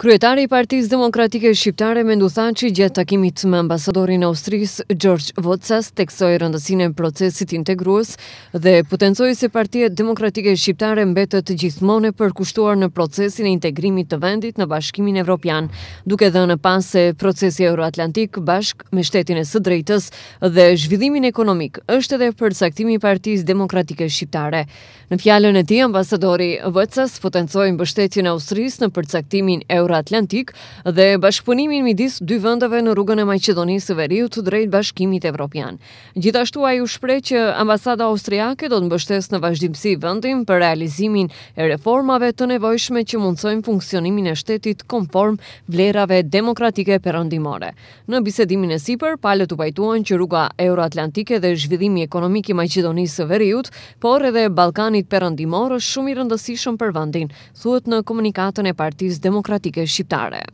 Kryetari i Partisë Demokratike Shqiptare Mendu i gjatë takimit me ambasadorin e Austrisë George Votsas teksoi e procesit integrues dhe potencoi se Partia Demokratike Shqiptare mbetet gjithmonë e përkushtuar në procesin e integrimit të vendit në Bashkimin Evropian, duke dhënë pas se procesi euroatlantik bashk me shtetin e së drejtës dhe zhvillimin ekonomik është edhe për i Partisë Demokratike Shqiptare. Në fjalën e tij ambasadori Votsas potencoi mbështetjen e Austrisë në përcaktimin euro Atlantik dhe bashkëpunimin midis dy vendeve në rrugën e Maqedonisë së Veriut drejt Bashkimit Evropian. Gjithashtu ai u shpreh që ambasadat austriake do të mbështesë në vazhdimsi vendin për realizimin e reformave të nevojshme që mundsojnë funksionimin e shtetit konform vlerave demokratike perëndimore. Në bisedimin e sipër, palët u pajtuan që rruga euroatlantike dhe zhvillimi ekonomik i Maqedonisë së Veriut, por edhe Ballkanit perëndimor është shumë i rëndësishëm për vendin, thuhet në komunikatën e Partisë Demokratike shqiptare.